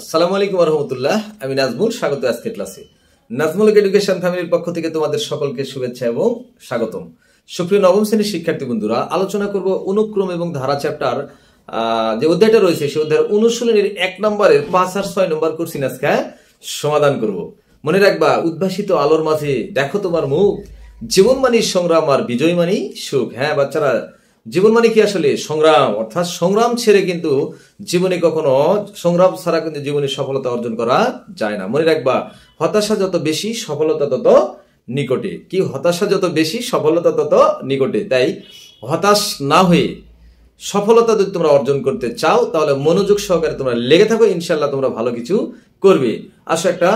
আসসালামু আলাইকুম রহমতুল্লাহ আমি নাজমুল স্বাগত আজকের ক্লাসে নাজমুল এডুকেশন ফ্যামিলির পক্ষ থেকে তোমাদের সকলকে শুভেচ্ছা এবং স্বাগতম সুপ্রিয় নবম শ্রেণীর শিক্ষার্থী বন্ধুরা আলোচনা করব অনুক্রম এবং ধারা চ্যাপ্টার যে অধ্যায়টা রয়েছে সেই অধ্যায়ের অনুশীলনের এক নম্বরের পাঁচ আর ছয় নম্বর কোর্সিন আজকে হ্যাঁ, সমাধান করব মনে রাখবা উদ্ভাসিত আলোর মাঝে দেখো তোমার মুখ জীবন মানি সংগ্রাম আর বিজয় মানি সুখ হ্যাঁ বাচ্চারা জীবন মানে কি আসলে সংগ্রাম অর্থাৎ সংগ্রাম ছেড়ে কিন্তু জীবনে কখনো সংগ্রাম ছাড়া কিন্তু জীবনে সফলতা অর্জন করা যায় না মনে রাখবা হতাশা যত বেশি সফলতা তত নিকটে কি হতাশা যত বেশি সফলতা তত নিকটে তাই হতাশ না হয়ে সফলতা যদি তোমরা অর্জন করতে চাও তাহলে মনোযোগ সহকারে তোমরা লেগে থাকো ইনশাল্লাহ তোমরা ভালো কিছু করবে আসো একটা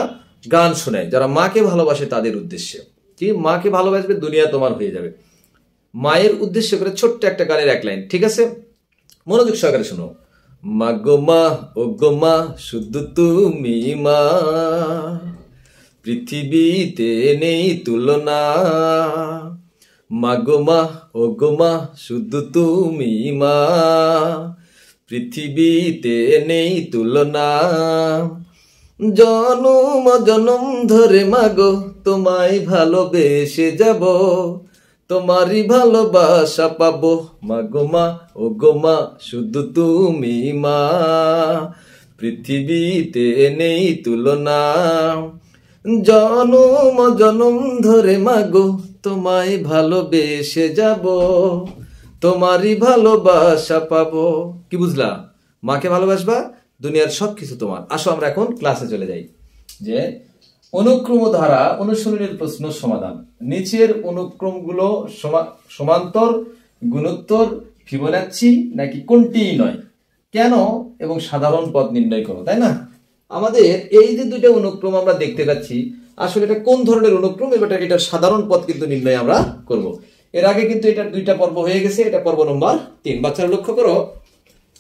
গান শোনায় যারা মাকে ভালোবাসে তাদের উদ্দেশ্যে কি মাকে ভালোবাসবে দুনিয়া তোমার হয়ে যাবে মায়ের উদ্দেশ্য করে ছোট্ট একটা গানের এক লাইন ঠিক আছে মনোযোগ সহকারে শুনো মা গো মা ও গো মা শুধু তুমি মা পৃথিবীতে নেই তুলনা মা গো মা ও গো মা শুধু তুমি মা পৃথিবীতে নেই তুলনা জনম জনম ধরে মাগো তোমায় ভালোবেসে যাব তোমারই ভালোবাসা পাবো মা গোমা ও গোমা শুধু তুমি মা পৃথিবীতে নেই তুলনা জনম জনম ধরে মাগো তোমায় ভালোবেসে যাব তোমারই ভালোবাসা পাবো কি বুঝলা মাকে ভালোবাসবা দুনিয়ার সব কিছু তোমার আসো আমরা এখন ক্লাসে চলে যাই যে অনুক্রম ধারা অনুশীলনের প্রশ্ন সমাধান নিচের অনুক্রমগুলো সমান্তর গুণোত্তর ফিবোনাচ্ছি নাকি কোনটি নয় কেন এবং সাধারণ পথ নির্ণয় করো তাই না আমাদের এই যে দুইটা অনুক্রম আমরা দেখতে পাচ্ছি আসলে এটা কোন ধরনের অনুক্রম এবার এটা সাধারণ পথ কিন্তু নির্ণয় আমরা করব। এর আগে কিন্তু এটার দুইটা পর্ব হয়ে গেছে এটা পর্ব নম্বর তিন বাচ্চারা লক্ষ্য করো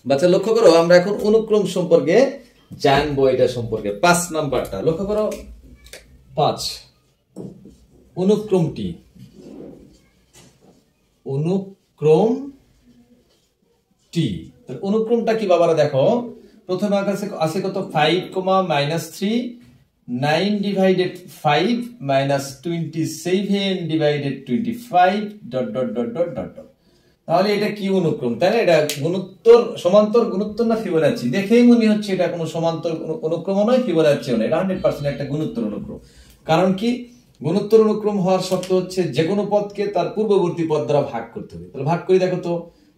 বাচ্চা লক্ষ্য করো আমরা এখন অনুক্রম সম্পর্কে জানবো এটা সম্পর্কে পাঁচ নাম্বারটা লক্ষ্য করো পাঁচ অনুক্রমটি টি অনুক্রমটা কি বাবারা দেখো প্রথমে আছে আছে কত five comma minus three nine divided five minus twenty seven divided twenty five dot dot dot dot dot dot তাহলে এটা কি অনুক্রম তাই না এটা গুণোত্তর সমান্তর গুণোত্তর না ফিবোনাচ্ছি দেখেই মনে হচ্ছে এটা কোনো সমান্তর অনুক্রম নয় ফিবোনাচ্ছিও না এটা হান্ড্রেড পার্সেন্ট একটা গুণোত্তর অনুক্রম কারণ কি গুণোত্তর অনুক্রম হওয়ার শর্ত হচ্ছে যে কোনো পদকে তার পূর্ববর্তী পদ দ্বারা ভাগ করতে হবে তাহলে ভাগ করি দেখো তো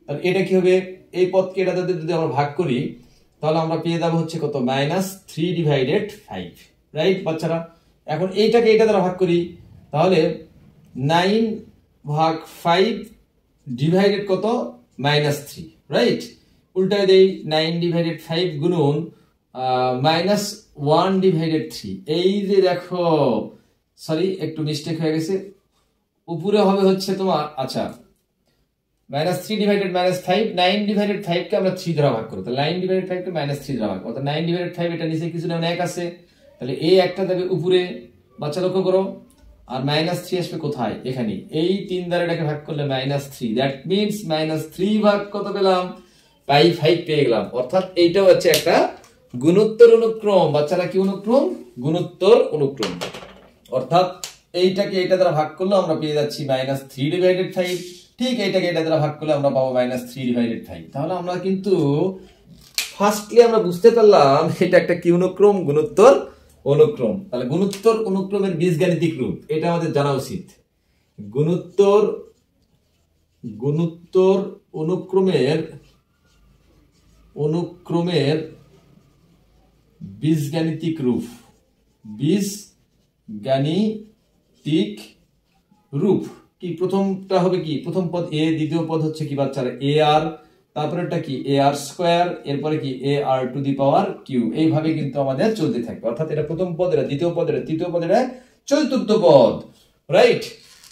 তাহলে এটা কি হবে এই পদকে এটা যদি আমরা ভাগ করি তাহলে আমরা পেয়ে যাবো হচ্ছে কত minus three divided five right বাচ্চারা এখন এইটাকে এটা দ্বারা ভাগ করি তাহলে নাইন ভাগ ফাইভ ডিভাইডেড কত মাইনাস থ্রি রাইট উল্টায় দেই নাইন ডিভাইডেড ফাইভ গুণুন মাইনাস ওয়ান ডিভাইডেড থ্রি এই যে দেখো সরি একটু মিস্টেক হয়ে গেছে উপরে হবে হচ্ছে তোমার আচ্ছা minus three divided minus five nine divided ফাইভকে আমরা থ্রি দ্বারা ভাগ করবো তাহলে নাইন ডিভাইডেড ফাইভকে মাইনাস থ্রি দ্বারা ভাগ করবো নাইন ডিভাইডেড ফাইভ এটা নিচে কিছু যেমন এক আছে তাহলে এই একটা দেবে উপরে বাচ্চা লক্ষ্য করো আর মাইনাস থ্রি আসবে কোথায় এখানে এই তিন দ্বারা এটাকে ভাগ করলে minus three that means minus three ভাগ কত পেলাম পাই ফাইভ পেয়ে গেলাম অর্থাৎ এইটাও হচ্ছে একটা গুণোত্তর অনুক্রম বাচ্চারা কি অনুক্রম গুণোত্তর অনুক্রম অর্থাৎ এইটাকে এটা দ্বারা ভাগ করলে আমরা পেয়ে যাচ্ছি মাইনাস থ্রি ডিভাইডেড ফাইভ ঠিক এইটাকে এটা দ্বারা ভাগ করলে আমরা পাবো মাইনাস থ্রি ডিভাইডেড ফাইভ তাহলে আমরা কিন্তু ফার্স্টলি আমরা বুঝতে পারলাম এটা একটা কি অনুক্রম গুণোত্তর অনুক্রম তাহলে গুণোত্তর অনুক্রমের বীজগাণিতিক রূপ এটা আমাদের জানা উচিত গুণোত্তর গুণোত্তর অনুক্রমের অনুক্রমের বীজগাণিতিক রূপ বীজ গাণিতিক রূপ কি প্রথমটা হবে কি প্রথম পদ এ দ্বিতীয় পদ হচ্ছে কি বাচ্চারা এ আর তারপরেটা কি এ আর স্কোয়ার এরপরে কি a r to the power Q এইভাবে কিন্তু আমাদের চলতে থাকবে অর্থাৎ এটা প্রথম পদ এটা দ্বিতীয় পদ এটা তৃতীয় পদ এটা চতুর্থ পদ রাইট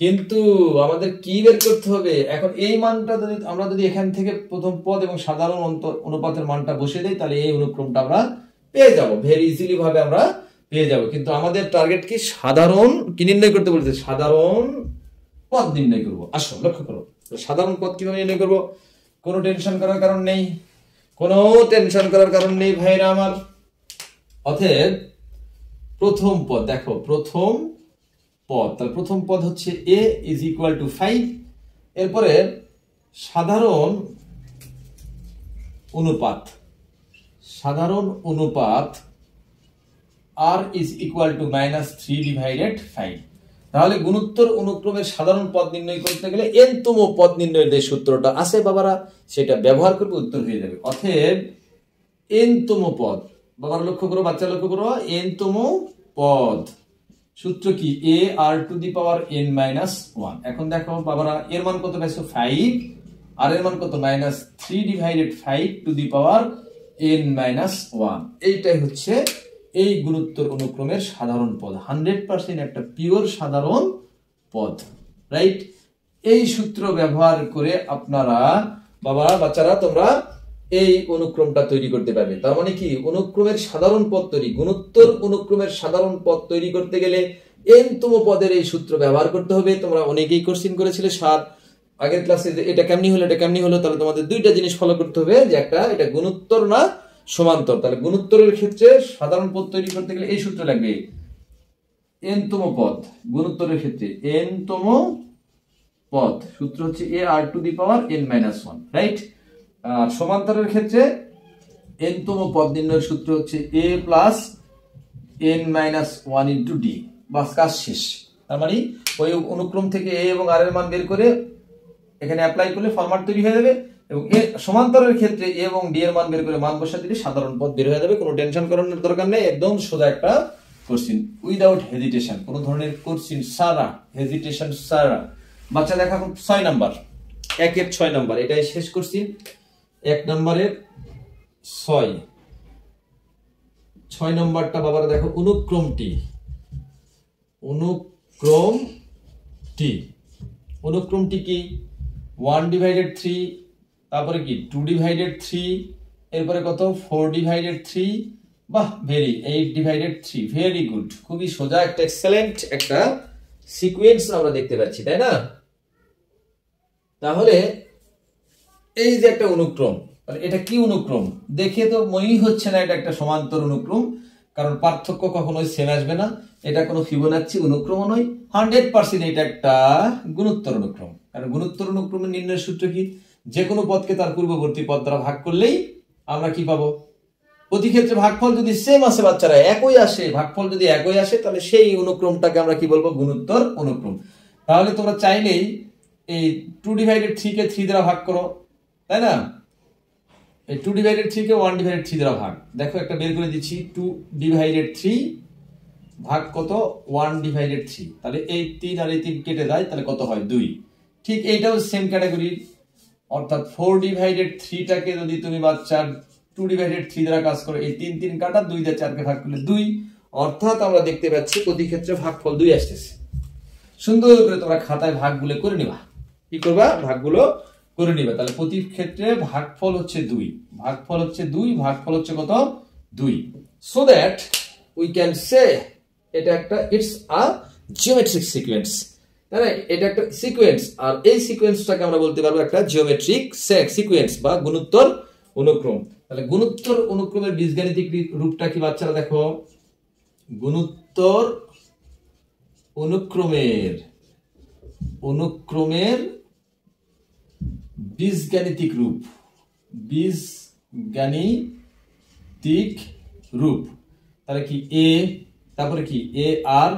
কিন্তু আমাদের কি বের করতে হবে এখন এই মানটা যদি আমরা যদি এখান থেকে প্রথম পদ এবং সাধারণ অনুপাতের মানটা বসে দেয় তাহলে এই অনুক্রমটা আমরা পেয়ে যাব ভেরি ইজিলি ভাবে আমরা পেয়ে যাব কিন্তু আমাদের টার্গেট কি সাধারণ কি নির্ণয় করতে বলেছে সাধারণ পদ নির্ণয় করব আসো লক্ষ্য করো সাধারণ পদ কিভাবে নির্ণয় করব কোনো টেনশন করার কারণ নেই কোনো টেনশন করার কারণ নেই ভাইরা আমার অতএব প্রথম পদ দেখো প্রথম পদ তাহলে প্রথম পদ হচ্ছে a is equal to five এরপরে সাধারণ অনুপাত সাধারণ অনুপাত r is equal to minus three divided five তাহলে গুণোত্তর অনুক্রমের সাধারণ পদ নির্ণয় করতে গেলে এনতম পদ নির্ণয়ের যে সূত্রটা আছে বাবারা সেটা ব্যবহার করবে উত্তর হয়ে যাবে অথব এনতম পদ বাবার লক্ষ্য করো বাচ্চা লক্ষ্য করো এনতম পদ সূত্র কি a r to the power n minus one এখন দেখো বাবারা এর মান কত পাইছো ফাইভ আর এর মান কত minus three divided five to the power n minus one এইটাই হচ্ছে এই গুরুত্বর অনুক্রমের সাধারণ পদ হান্ড্রেড পার্সেন্ট একটা পিওর সাধারণ পদ রাইট এই সূত্র ব্যবহার করে আপনারা বাবারা বাচ্চারা তোমরা এই অনুক্রমটা তৈরি করতে পারবে তার মানে কি অনুক্রমের সাধারণ পদ তৈরি গুণোত্তর অনুক্রমের সাধারণ পদ তৈরি করতে গেলে এনতম পদের এই সূত্র ব্যবহার করতে হবে তোমরা অনেকেই কোশ্চিন করেছিলে সাত আগের ক্লাসে যে এটা কেমনি হলো এটা কেমনি হলো তাহলে তোমাদের দুইটা জিনিস ফলো করতে হবে যে একটা এটা গুণোত্তর না সমান্তর তাহলে গুণোত্তরের ক্ষেত্রে সাধারণ পদ তৈরি করতে গেলে এই সূত্র লাগবে এনতম পদ গুণোত্তরের ক্ষেত্রে এনতম পদ সূত্র হচ্ছে a r to the power n minus one right আর সমান্তরের ক্ষেত্রে এনতম পদ নির্ণয়ের সূত্র হচ্ছে a plus n minus one into d বাস কাজ শেষ তার মানে ওই অনুক্রম থেকে এ এবং আর এর মান বের করে এখানে অ্যাপ্লাই করলে ফরম্যাট তৈরি হয়ে যাবে এবং এর সমান্তরের ক্ষেত্রে এ এবং ডি এর মান বের করে মান বসা দিলে সাধারণ পদ বের হয়ে যাবে কোনো টেনশন করানোর দরকার নেই একদম সোজা একটা কোশ্চিন উইদাউট হেজিটেশন কোনো ধরনের কোশ্চিন সারা হেজিটেশন সারা বাচ্চা দেখা এখন ছয় নাম্বার একের ছয় নাম্বার এটাই শেষ করছি এক নম্বরের ছয় ছয় নম্বরটা বাবার দেখো অনুক্রমটি অনুক্রমটি অনুক্রমটি কি ওয়ান ডিভাইডেড থ্রি তারপরে কি টু ডিভাইডেড থ্রি এরপরে কত ফোর ডিভাইডেড থ্রি বাহ very eight divided three very good খুবই সোজা একটা এক্সেলেন্ট একটা সিকুয়েন্স আমরা দেখতে পাচ্ছি তাই না তাহলে এই যে একটা অনুক্রম মানে এটা কি অনুক্রম দেখে তো মনেই হচ্ছে না এটা একটা সমান্তর অনুক্রম কারণ পার্থক্য কখনোই সেম আসবে না এটা কোনো ফিবোনাচ্ছি অনুক্রম নয় হান্ড্রেড পার্সেন্ট এটা একটা গুণোত্তর অনুক্রম কারণ গুণোত্তর অনুক্রমের নির্ণয়ের সূত্র কি যে কোনো পদকে তার পূর্ববর্তী পদ দ্বারা ভাগ করলেই আমরা কি পাবো প্রতি ক্ষেত্রে ভাগফল যদি সেম আসে বাচ্চারা একই আসে ভাগফল যদি একই আসে তাহলে সেই অনুক্রমটাকে আমরা কি বলবো গুণোত্তর অনুক্রম তাহলে তোমরা চাইলেই এই টু ডিভাইডেড থ্রিকে থ্রি দ্বারা ভাগ করো তাই না এই টু ডিভাইডেড থ্রিকে ওয়ান ডিভাইডেড থ্রি দ্বারা ভাগ দেখো একটা বের করে দিচ্ছি টু ডিভাইডেড থ্রি ভাগ কত ওয়ান ডিভাইডেড থ্রি তাহলে এই তিন আর এই তিন কেটে যায় তাহলে কত হয় দুই ঠিক এইটাও সেম ক্যাটাগরির অর্থাৎ ফোর ডিভাইডেড থ্রিটাকে যদি তুমি বাচ্চার টু ডিভাইডেড থ্রি দ্বারা কাজ করো এই তিন তিন কাটা দুই দিয়ে চারকে ভাগ করলে দুই অর্থাৎ আমরা দেখতে পাচ্ছি প্রতি ক্ষেত্রে ভাগফল দুই আসতেছে সুন্দর করে তোমরা খাতায় ভাগগুলো করে নিবা কি করবা ভাগগুলো করে নিবে তাহলে প্রতি ক্ষেত্রে ভাগফল হচ্ছে দুই ভাগফল হচ্ছে দুই ভাগফল হচ্ছে কত দুই so that we can say এটা একটা ইটস আ জিওমেট্রিক সিকুয়েন্স তাই না এটা একটা সিকুয়েন্স আর এই সিকুয়েন্সটাকে আমরা বলতে পারবো একটা জিওমেট্রিক সিকোয়েন্স বা গুণোত্তর অনুক্রম তাহলে গুণোত্তর অনুক্রমের বীজগাণিতিক রূপটা কি বাচ্চারা দেখো গুণোত্তর অনুক্রমের অনুক্রমের বীজগাণিতিক রূপ বীজগাণিতিক রূপ তাহলে কি এ তারপরে কি a r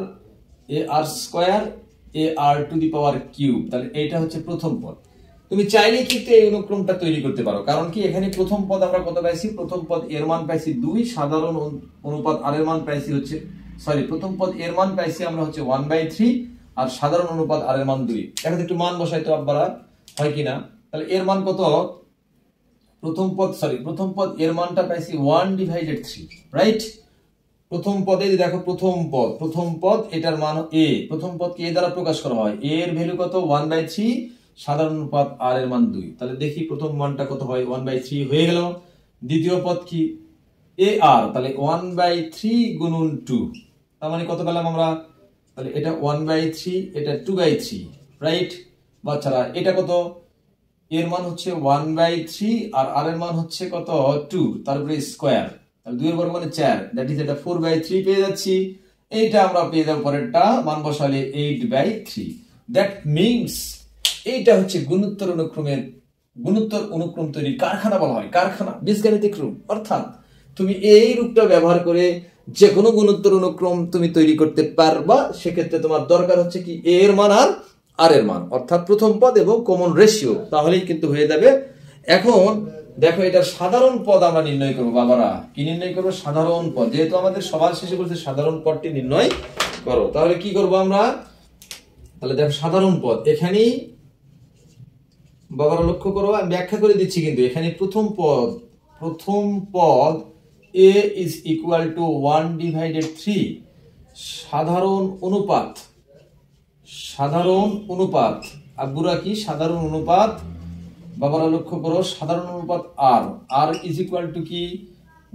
a r square a r to the power cube তাহলে এটা হচ্ছে প্রথম পদ তুমি চাইলে কিন্তু এই অনুক্রমটা তৈরি করতে পারো কারণ কি এখানে প্রথম পদ আমরা কত পাইছি প্রথম পদ এর মান পাইছি দুই সাধারণ অনুপাত আর এর মান পাইছি হচ্ছে সরি প্রথম পদ এর মান পাইছি আমরা হচ্ছে ওয়ান বাই থ্রি আর সাধারণ অনুপাত আর এর মান দুই এখন একটু মান বসাই তো আপনারা হয় কিনা তাহলে এর মান কত প্রথম পদ সরি প্রথম পদ এর মানটা পাইছি ওয়ান ডিভাইডেড থ্রি রাইট প্রথম পদে দেখো প্রথম পদ প্রথম পদ এটার মান এ প্রথম পদকে এ দ্বারা প্রকাশ করা হয় এ এর ভ্যালু কত ওয়ান বাই থ্রি সাধারণ পদ আর এর মান দুই তাহলে দেখি প্রথম মানটা কত হয় ওয়ান বাই থ্রি হয়ে গেল দ্বিতীয় পদ কি এ আর তাহলে ওয়ান বাই থ্রি গুণুন টু তার মানে কত পেলাম আমরা তাহলে এটা ওয়ান বাই থ্রি এটা টু বাই থ্রি রাইট বাচ্চারা এটা কত এর মান হচ্ছে ওয়ান বাই থ্রি আর আর এর মান হচ্ছে কত টু তারপরে স্কোয়ার দুইয়ের বর্গ মানে চার দ্যাট ইজ এটা ফোর বাই থ্রি পেয়ে যাচ্ছি এইটা আমরা পেয়ে যাবো পরেরটা মান বসালে eight by three that means এইটা হচ্ছে গুণোত্তর অনুক্রমের গুণোত্তর অনুক্রম তৈরি কারখানা বলা হয় কারখানা বীজগাণিতিক রূপ অর্থাৎ তুমি এই রূপটা ব্যবহার করে যে কোনো গুণোত্তর অনুক্রম তুমি তৈরি করতে পারবা সেক্ষেত্রে তোমার দরকার হচ্ছে কি এর মান আর আর এর মান অর্থাৎ প্রথম পদ এবং কমন রেশিও তাহলেই কিন্তু হয়ে যাবে এখন দেখো এটা সাধারণ পদ আমরা নির্ণয় করবো বাবারা কি নির্ণয় করবো সাধারণ পদ যেহেতু আমাদের সবার শেষে বলছে সাধারণ পদটি নির্ণয় করো তাহলে কি করব আমরা তাহলে দেখো সাধারণ পদ এখানেই বাবারা লক্ষ্য করো আমি ব্যাখ্যা করে দিচ্ছি কিন্তু এখানে প্রথম পদ প্রথম পদ a is equal to one divided three সাধারণ অনুপাত সাধারণ অনুপাত আব্বুরা কি সাধারণ অনুপাত বাবারা লক্ষ্য করো সাধারণ অনুপাত আর আর ইজ ইকুয়াল টু কি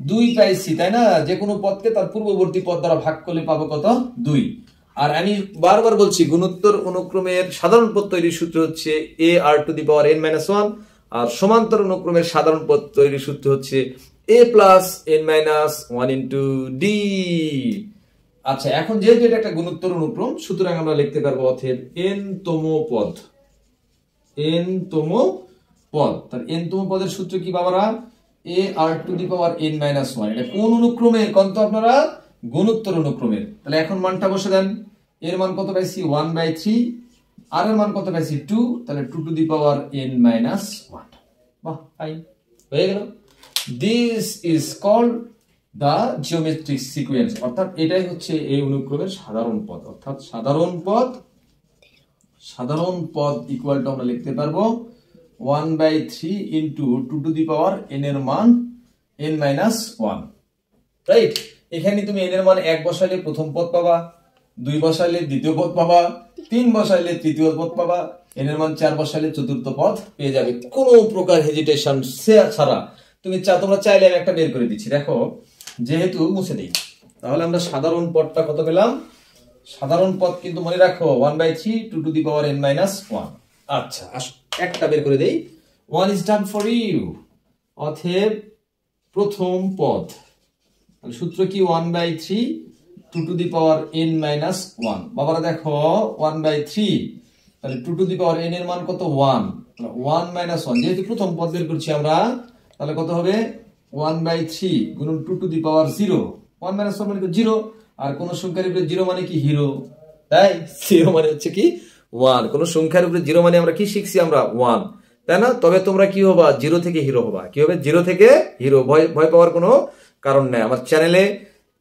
দুই পাইছি তাই না যে কোনো পদকে তার পূর্ববর্তী পদ দ্বারা ভাগ করলে পাবো কত দুই আর আমি বারবার বলছি গুণোত্তর অনুক্রমের সাধারণ পদ তৈরির সূত্র হচ্ছে a r to the power n minus one আর সমান্তর অনুক্রমের সাধারণ পদ তৈরির সূত্র হচ্ছে a plus n minus one into d আচ্ছা এখন যেহেতু এটা একটা গুণোত্তর অনুক্রম সুতরাং আমরা লিখতে পারবো অথের এন তম পদ এন তম পদ তার এন তম পদের সূত্র কি বাবারা a r to the power n minus one এটা কোন অনুক্রমে কত আপনারা গুণোত্তর অনুক্রমের তাহলে এখন মানটা বসে দেন এর মান কত পাইছি ওয়ান বাই থ্রি আর এর মান কত পাইছি টু তাহলে two to the power n minus one বাহ হয়ে গেল this is called the geometric sequence অর্থাৎ এটাই হচ্ছে এই অনুক্রমের সাধারণ পদ অর্থাৎ সাধারণ পদ সাধারণ পদ ইকুয়াল টু আমরা লিখতে পারবো one by three into two to the power n এর মান এন মাইনাস ওয়ান রাইট এখানে তুমি এন এর মান এক বসাইলে প্রথম পদ পাবা দুই বসাইলে দ্বিতীয় পদ পাবা তিন বসাইলে তৃতীয় পদ পাবা এন এর মান চার বসাইলে চতুর্থ পদ পেয়ে যাবে কোনো প্রকার হেজিটেশন সে ছাড়া তুমি চা তোমরা চাইলে আমি একটা বের করে দিচ্ছি দেখো যেহেতু মুছে দিই তাহলে আমরা সাধারণ পদটা কত পেলাম সাধারণ পদ কিন্তু মনে রাখো one by three two to the power n minus one আচ্ছা একটা বের করে দেই one is done for you অথেব প্রথম পদ সূত্র কি one by three two to the power n minus one বাবারা দেখো ওয়ান বাই থ্রি তাহলে two to the power n এর মান কত ওয়ান ওয়ান মাইনাস ওয়ান যেহেতু প্রথম পদ বের করছি আমরা তাহলে কত হবে ওয়ান বাই থ্রি গুণ two to the power zero one minus one মানে জিরো আর কোন সংখ্যার উপরে জিরো মানে কি হিরো তাই জিরো মানে হচ্ছে কি ওয়ান কোন সংখ্যার উপরে জিরো মানে আমরা কি শিখছি আমরা ওয়ান তাই না তবে তোমরা কি হবা জিরো থেকে হিরো হবা কি হবে জিরো থেকে হিরো ভয় ভয় পাওয়ার কোনো কারণ নেই আমার চ্যানেলে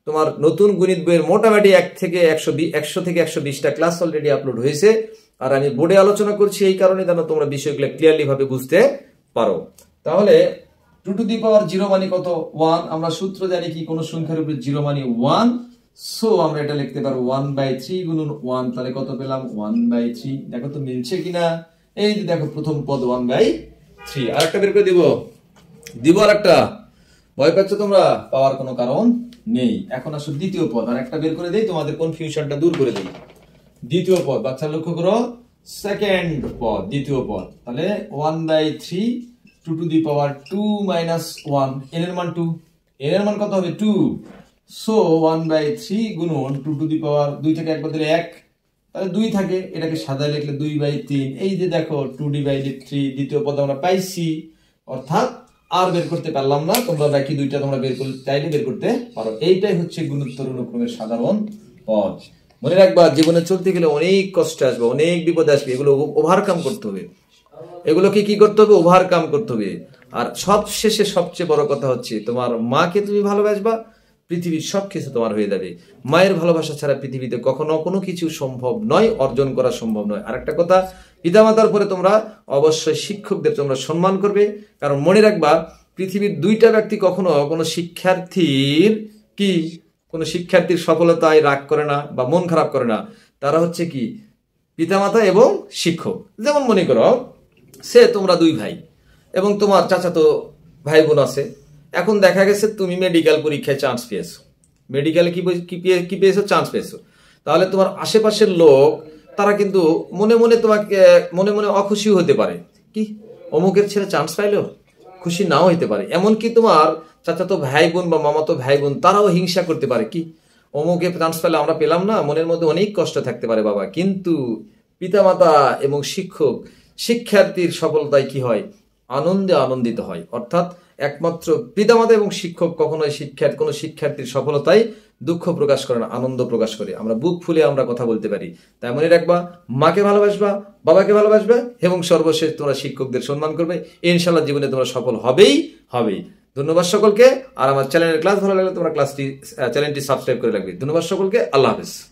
তোমার নতুন গণিত বইয়ের মোটামুটি এক থেকে একশো একশো থেকে একশো বিশটা ক্লাস অলরেডি আপলোড হয়েছে আর আমি বোর্ডে আলোচনা করছি এই কারণে যেন তোমরা বিষয়গুলো ক্লিয়ারলি ভাবে বুঝতে পারো তাহলে two to the power zero মানে কত ওয়ান আমরা সূত্র জানি কি কোনো সংখ্যার উপরে জিরো মানে ওয়ান সো আমরা এটা লিখতে পারবো ওয়ান বাই থ্রি গুণন ওয়ান তাহলে কত পেলাম ওয়ান বাই থ্রি দেখো তো মিলছে কিনা এই যে দেখো প্রথম পদ ওয়ান বাই থ্রি আর একটা বের করে দিব দিব আর একটা ভয় পাচ্ছ তোমরা পাওয়ার কোনো কারণ নেই এখন আসো দ্বিতীয় পদ আর একটা বের করে দেই তোমাদের কনফিউশনটা দূর করে দিই দ্বিতীয় পদ বাচ্চা লক্ষ্য করো সেকেন্ড পদ দ্বিতীয় পদ তাহলে one by three two to the power two minus one n এর মান টু এন এর মান কত হবে two so one by three গুণন টু টু দি পাওয়ার দুই থেকে এক বদলে এক তাহলে দুই থাকে এটাকে সাদা লিখলে দুই বাই তিন এই যে দেখো টু ডিভাইডেড থ্রি দ্বিতীয় পদ আমরা পাইছি অর্থাৎ আর বের করতে পারলাম না তোমরা বাকি দুইটা তোমরা বের করতে চাইলে বের করতে পারো এইটাই হচ্ছে গুণোত্তর অনুক্রমের সাধারণ পদ মনে রাখবা জীবনে চলতে গেলে অনেক কষ্ট আসবে অনেক বিপদ আসবে এগুলো ওভারকাম করতে হবে এগুলোকে কি করতে হবে ওভারকাম করতে হবে আর সবশেষে সবচেয়ে বড় কথা হচ্ছে তোমার মাকে তুমি ভালোবাসবা পৃথিবীর সব কিছু তোমার হয়ে যাবে মায়ের ভালোবাসা ছাড়া পৃথিবীতে কখনো কোনো কিছু সম্ভব নয় অর্জন করা সম্ভব নয় আর একটা কথা পিতামাতার পরে তোমরা অবশ্যই শিক্ষকদের তোমরা সম্মান করবে কারণ মনে রাখবা পৃথিবীর দুইটা ব্যক্তি কখনো কোনো শিক্ষার্থীর কি কোনো শিক্ষার্থীর সফলতায় রাগ করে না বা মন খারাপ করে না তারা হচ্ছে কি পিতামাতা এবং শিক্ষক যেমন মনে করো সে তোমরা দুই ভাই এবং তোমার চাচাতো ভাই বোন আছে এখন দেখা গেছে তুমি মেডিকেল পরীক্ষায় চান্স পেয়েছো মেডিকেলে কি কি পেয়েছো চান্স পেয়েছো তাহলে তোমার আশেপাশের লোক তারা কিন্তু মনে মনে তোমাকে মনে মনে অখুশি হতে পারে কি অমুকের ছেলে চান্স পাইলো খুশি নাও হইতে পারে এমনকি তোমার চাচাতো ভাই বোন বা মামাতো ভাই বোন তারাও হিংসা করতে পারে কি অমুকে চান্স পাইলে আমরা পেলাম না মনের মধ্যে অনেক কষ্ট থাকতে পারে বাবা কিন্তু পিতামাতা এবং শিক্ষক শিক্ষার্থীর সফলতায় কি হয় আনন্দে আনন্দিত হয় অর্থাৎ একমাত্র পিতামাতা এবং শিক্ষক কখনোই শিক্ষার কোনো শিক্ষার্থীর সফলতায় দুঃখ প্রকাশ করে না আনন্দ প্রকাশ করে আমরা বুক ফুলে আমরা কথা বলতে পারি তাই মনে রাখবা মাকে ভালোবাসবা বাবাকে ভালোবাসবে এবং সর্বশেষ তোমরা শিক্ষকদের সম্মান করবে ইনশাল্লাহ জীবনে তোমরা সফল হবেই হবেই ধন্যবাদ সকলকে আর আমার চ্যানেলের ক্লাস ভালো লাগলে তোমরা ক্লাসটি চ্যানেলটি সাবস্ক্রাইব করে রাখবে ধন্যবাদ সকলকে আল্লাহ হাফিজ